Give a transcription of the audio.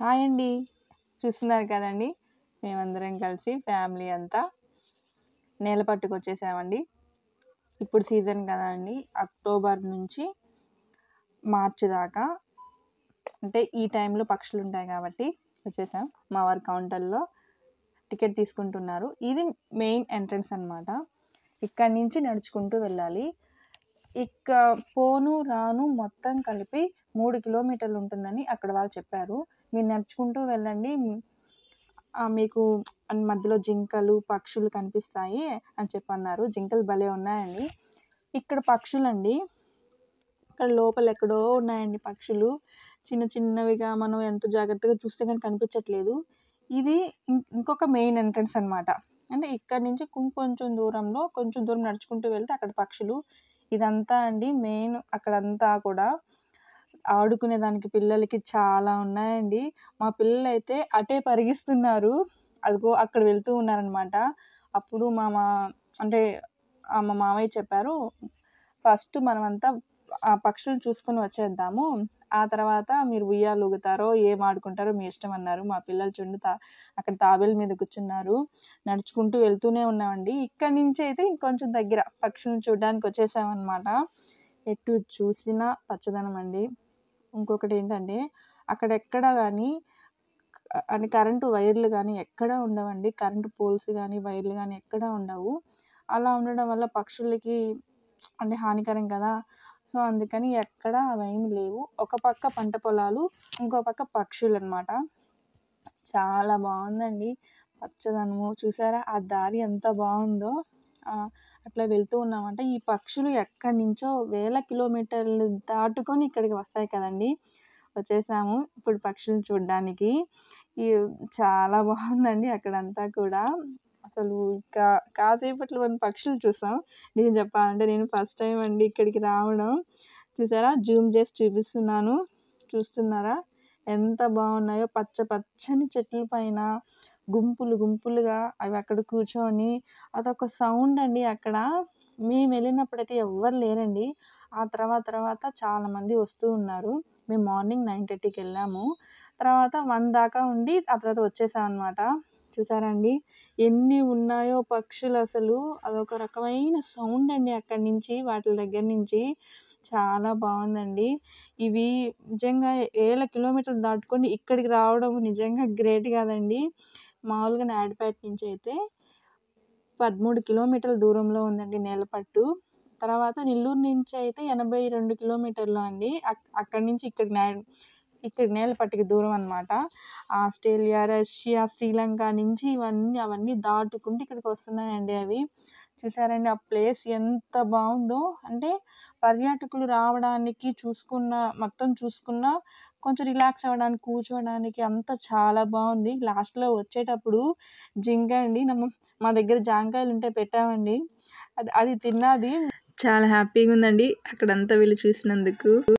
hi అండి చూస్తున్నారు కదండి మేమందరం కలిసి ఫ్యామిలీ అంతా నేల పట్టుకొచ్చేసామండి ఇప్పుడు సీజన్ కదా అండి అక్టోబర్ నుంచి మార్చి దాకా అంటే ఈ టైంలో పక్షులు ఉంటాయి కాబట్టి వచ్చేసాం మా వారి కౌంటర్లో టికెట్ తీసుకుంటున్నారు ఇది మెయిన్ ఎంట్రన్స్ అనమాట ఇక్కడి నుంచి నడుచుకుంటూ వెళ్ళాలి ఇక పోను రాను మొత్తం కలిపి మూడు కిలోమీటర్లు ఉంటుందని అక్కడ వాళ్ళు చెప్పారు మీరు నడుచుకుంటూ వెళ్ళండి మీకు మధ్యలో జింకలు పక్షులు కనిపిస్తాయి అని చెప్పి అన్నారు జింకలు భలే ఉన్నాయండి ఇక్కడ పక్షులండి ఇక్కడ లోపల ఎక్కడో ఉన్నాయండి పక్షులు చిన్న చిన్నవిగా మనం ఎంత జాగ్రత్తగా చూస్తే కానీ కనిపించట్లేదు ఇది ఇంకొక మెయిన్ ఎంట్రన్స్ అనమాట అంటే ఇక్కడ నుంచి కొంచెం దూరంలో కొంచెం దూరం నడుచుకుంటూ వెళ్తే అక్కడ పక్షులు ఇదంతా అండి మెయిన్ అక్కడంతా కూడా ఆడుకునే దానికి పిల్లలకి చాలా ఉన్నాయండి మా పిల్లలు అయితే అటే పరిగిస్తున్నారు అదిగో అక్కడ వెళ్తూ ఉన్నారనమాట అప్పుడు మా మా అంటే మా మామయ్య చెప్పారు ఫస్ట్ మనమంతా ఆ పక్షులు చూసుకుని వచ్చేద్దాము ఆ తర్వాత మీరు ఉయ్యాలు ఊగుతారో ఏం ఆడుకుంటారో మీ ఇష్టం అన్నారు మా పిల్లలు చూడండి తా అక్కడ తాబేల మీద కూర్చున్నారు నడుచుకుంటూ వెళ్తూనే ఉన్నామండి ఇక్కడి నుంచి అయితే ఇంకొంచెం దగ్గర పక్షులను చూడడానికి వచ్చేసామన్నమాట ఎటు చూసినా పచ్చదనం అండి ఇంకొకటి ఏంటంటే అక్కడెక్కడ కానీ అంటే కరెంటు వైర్లు కానీ ఎక్కడ ఉండవండి కరెంటు పోల్స్ కానీ వైర్లు కానీ ఎక్కడా ఉండవు అలా ఉండడం వల్ల పక్షులకి అంటే హానికరం కదా సో అందుకని ఎక్కడ అవేమి లేవు ఒక పక్క పంట పొలాలు ఇంకో పక్క పక్షులు అనమాట చాలా బాగుందండి పచ్చదనము చూసారా ఆ దారి ఎంత బాగుందో అట్లా వెళ్తూ ఉన్నామంటే ఈ పక్షులు ఎక్కడి నుంచో వేల కిలోమీటర్లు దాటుకొని ఇక్కడికి వస్తాయి కదండి వచ్చేసాము ఇప్పుడు పక్షులు చూడడానికి ఈ చాలా బాగుందండి అక్కడంతా కూడా అసలు కా కాసేపట్లో మనం పక్షులు చూసాం నేను చెప్పాలంటే నేను ఫస్ట్ టైం అండి ఇక్కడికి రావడం చూసారా జూమ్ చేసి చూపిస్తున్నాను చూస్తున్నారా ఎంత బాగున్నాయో పచ్చ పచ్చని చెట్ల పైన గుంపులు గుంపులుగా అవి అక్కడ కూర్చొని అదొక సౌండ్ అండి అక్కడ మేము వెళ్ళినప్పుడైతే ఎవ్వరు లేరండి ఆ తర్వాత తర్వాత చాలామంది వస్తూ ఉన్నారు మేము మార్నింగ్ నైన్ థర్టీకి వెళ్ళాము తర్వాత వన్ దాకా ఉండి ఆ తర్వాత వచ్చేసాం అనమాట చూసారండి ఎన్ని ఉన్నాయో పక్షులు అసలు అదొక రకమైన సౌండ్ అండి అక్కడి నుంచి వాటి దగ్గర నుంచి చాలా బాగుందండి ఇవి నిజంగా ఏళ్ళ కిలోమీటర్లు దాటుకొని ఇక్కడికి రావడం నిజంగా గ్రేట్ కాదండి మామూలుగా నాయుడుపేట నుంచి అయితే పదమూడు కిలోమీటర్ల దూరంలో ఉందండి నేలపట్టు తర్వాత నెల్లూరు నుంచి అయితే ఎనభై రెండు కిలోమీటర్లు అండి అక్కడి నుంచి ఇక్కడ ఇక్కడ నేలపట్టుకి దూరం అనమాట ఆస్ట్రేలియా రష్యా శ్రీలంక నుంచి ఇవన్నీ అవన్నీ దాటుకుంటూ ఇక్కడికి వస్తున్నాయండి అవి చూసారండి ఆ ప్లేస్ ఎంత బాగుందో అంటే పర్యాటకులు రావడానికి చూసుకున్న మొత్తం చూసుకున్న కొంచెం రిలాక్స్ అవ్వడానికి కూర్చోవడానికి అంతా చాలా బాగుంది లాస్ట్లో వచ్చేటప్పుడు జింక అండి మా దగ్గర జాంకాయలు ఉంటే పెట్టామండి అది అది తిన్నది చాలా హ్యాపీగా ఉందండి అక్కడంతా వెళ్ళి చూసినందుకు